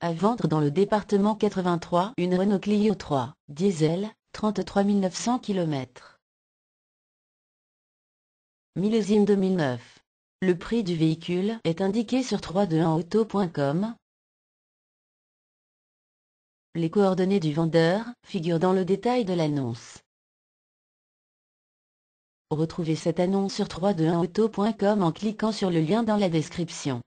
À vendre dans le département 83 une Renault Clio 3, diesel, 33 900 km. Millésime 2009. Le prix du véhicule est indiqué sur 321auto.com. Les coordonnées du vendeur figurent dans le détail de l'annonce. Retrouvez cette annonce sur 321auto.com en cliquant sur le lien dans la description.